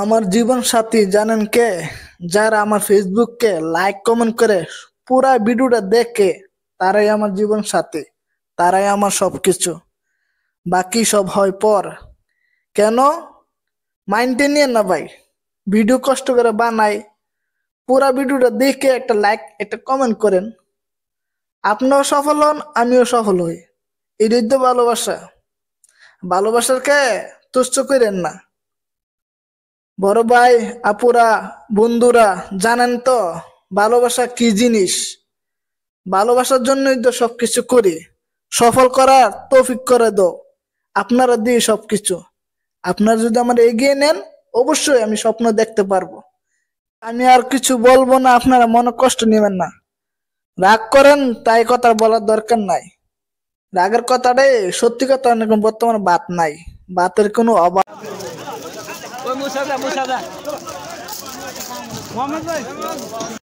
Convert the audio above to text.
আমার জীবন সাথী জানেন কে যারা আমার ফেসবুককে লাইক কমেন্ট করে পুরা ভিডিওটা দেখে তারাই আমার জীবন সাথী তারাই আমার সব কিছু বাকি সব হয় পর কেন মাইন্ডে নিয়ে না ভাই ভিডিও কষ্ট করে বানাই পুরা ভিডিওটা দেখে একটা লাইক একটা কমেন্ট করেন আপনিও সফল হন আমিও সফল হই এটাই তো ভালোবাসা ভালোবাসার কে তুচ্ছ করেন না বড় ভাই আপুরা বন্ধুরা জানেন তো ভালোবাসা কি জিনিস ভালোবাসার জন্যই তো সবকিছু করি সফল করার তৌফিক করে দো আপনারা দিয়ে সবকিছু আপনারা যদি আমার এগিয়ে নেন অবশ্যই আমি স্বপ্ন দেখতে পারবো আমি আর কিছু বলবো না আপনারা মনে কষ্ট নেবেন না রাগ করেন তাই কথা বলার দরকার নাই রাগের কথাটাই সত্যি কথা অনেক বর্তমানে বাত নাই বাতের কোনো অভাব मुसादा मुसादा मोहम्मद भाई